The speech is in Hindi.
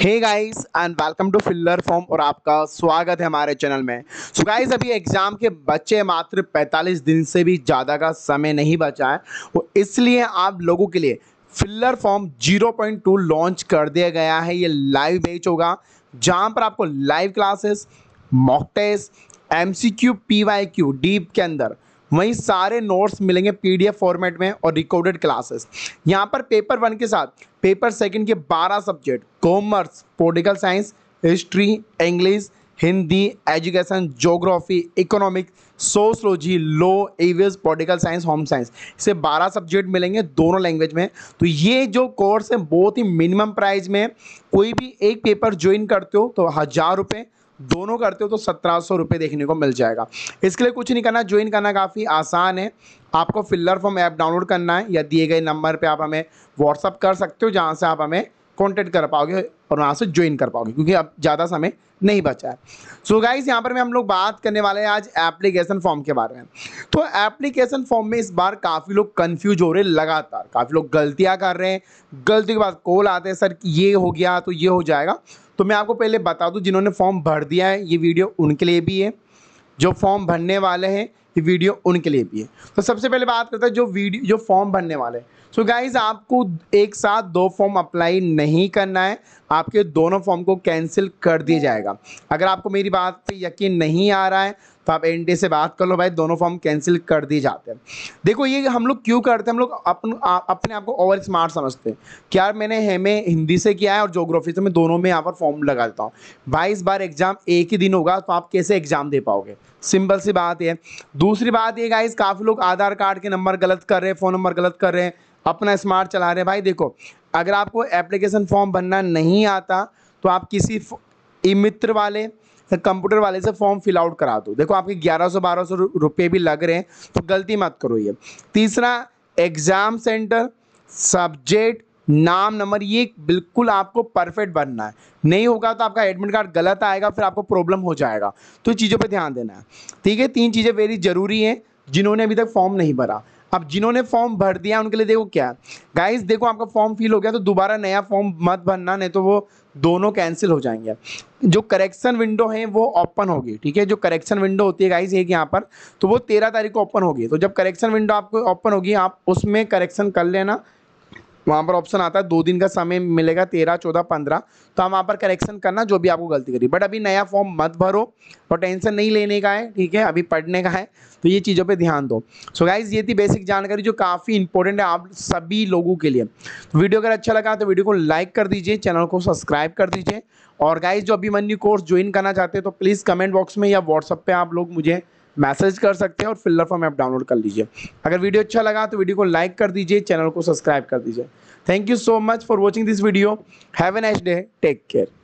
hey guys and welcome to filler form और आपका स्वागत है हमारे चैनल में सो so गाइस अभी एग्ज़ाम के बच्चे मात्र 45 दिन से भी ज़्यादा का समय नहीं बचा है वो इसलिए आप लोगों के लिए फिल्लर फॉर्म 0.2 लॉन्च कर दिया गया है ये लाइव बेच होगा जहाँ पर आपको live classes mock test M C Q P Y Q डीप के अंदर वहीं सारे नोट्स मिलेंगे पीडीएफ फॉर्मेट में और रिकॉर्डेड क्लासेस यहाँ पर पेपर वन के साथ पेपर सेकंड के 12 subject commerce political science history English Hindi education geography economics sociology law एवियस पॉलिटिकल साइंस होम साइंस इसे 12 सब्जेक्ट मिलेंगे दोनों लैंग्वेज में तो ये जो कोर्स है बहुत ही मिनिमम प्राइस में कोई भी एक पेपर ज्वाइन करते हो तो हज़ार रुपये दोनों करते हो तो सत्रह सौ रुपये देखने को मिल जाएगा इसके लिए कुछ नहीं करना ज्वाइन करना काफ़ी आसान है आपको फिल्लर फॉर्म ऐप डाउनलोड करना है या दिए गए नंबर पर आप हमें व्हाट्सअप कर सकते हो जहाँ से आप हमें कॉन्टेक्ट कर पाओगे और वहाँ से ज्वाइन कर पाओगे क्योंकि अब ज़्यादा समय नहीं बचा है सो so गाइस यहाँ पर मैं हम लोग बात करने वाले हैं आज एप्लीकेशन फॉर्म के बारे में तो एप्लीकेशन फॉर्म में इस बार काफ़ी लोग कंफ्यूज हो रहे हैं लगातार काफ़ी लोग गलतियाँ कर रहे हैं गलती के बाद कॉल आते हैं सर ये हो गया तो ये हो जाएगा तो मैं आपको पहले बता दूँ जिन्होंने फॉर्म भर दिया है ये वीडियो उनके लिए भी है जो फॉर्म भरने वाले हैं ये वीडियो उनके लिए भी है तो सबसे पहले बात करते हैं जो वीडियो जो फॉर्म भरने वाले हैं सो गाइज आपको एक साथ दो फॉर्म अप्लाई नहीं करना है आपके दोनों फॉर्म को कैंसिल कर दिया जाएगा अगर आपको मेरी बात पे यकीन नहीं आ रहा है तो आप एन से बात कर लो भाई दोनों फॉर्म कैंसिल कर दी जाते हैं देखो ये हम लोग क्यों करते हैं हम लोग अपन अपने आप को ओवर स्मार्ट समझते हैं क्या यार मैंने हेमे हिंदी से किया है और जोग्राफी से मैं दोनों में यहाँ पर फॉर्म लगा देता हूँ बाईस बार एग्जाम एक ही दिन होगा तो आप कैसे एग्जाम दे पाओगे सिंपल सी बात है दूसरी बात ये गाइज काफ़ी लोग आधार कार्ड के नंबर गलत कर रहे हैं फ़ोन नंबर गलत कर रहे हैं अपना स्मार्ट चला रहे हैं भाई देखो अगर आपको एप्लीकेशन फॉर्म भरना नहीं आता तो आप किसी ई मित्र वाले तो कंप्यूटर वाले से फॉर्म फिल आउट करा दो देखो आपके ग्यारह सौ बारह सौ रुपये भी लग रहे हैं तो गलती मत करो ये तीसरा एग्ज़ाम सेंटर सब्जेक्ट नाम नंबर ये बिल्कुल आपको परफेक्ट बनना है नहीं होगा तो आपका एडमिट कार्ड गलत आएगा फिर आपको प्रॉब्लम हो जाएगा तो चीज़ों पर ध्यान देना है ठीक है तीन चीज़ें वेरी ज़रूरी हैं जिन्होंने अभी तक फॉर्म नहीं भरा अब जिन्होंने फॉर्म भर दिया उनके लिए देखो क्या गाइस देखो आपका फॉर्म फिल हो गया तो दोबारा नया फॉर्म मत भरना नहीं तो वो दोनों कैंसिल हो जाएंगे जो करेक्शन विंडो है वो ओपन होगी ठीक है जो करेक्शन विंडो होती है गाइस एक यहाँ पर तो वो तेरह तारीख को ओपन होगी तो जब करेक्शन विंडो आपको ओपन होगी आप उसमें करेक्शन कर लेना वहाँ पर ऑप्शन आता है दो दिन का समय मिलेगा तेरह चौदह पंद्रह तो आप वहाँ पर करेक्शन करना जो भी आपको गलती करी बट अभी नया फॉर्म मत भरो और टेंशन नहीं लेने का है ठीक है अभी पढ़ने का है तो ये चीज़ों पर ध्यान दो सो so गाइज ये थी बेसिक जानकारी जो काफ़ी इंपॉर्टेंट है आप सभी लोगों के लिए तो वीडियो अगर अच्छा लगा तो वीडियो को लाइक कर दीजिए चैनल को सब्सक्राइब कर दीजिए और गाइज जो अभी मन्यू कोर्स ज्वाइन करना चाहते हैं तो प्लीज़ कमेंट बॉक्स में या व्हाट्सअप पे आप लोग मुझे मैसेज कर सकते हैं और फिलर फॉर्म ऐप डाउनलोड कर लीजिए अगर वीडियो अच्छा लगा तो वीडियो को लाइक कर दीजिए चैनल को सब्सक्राइब कर दीजिए thank you so much for watching this video have a nice day take care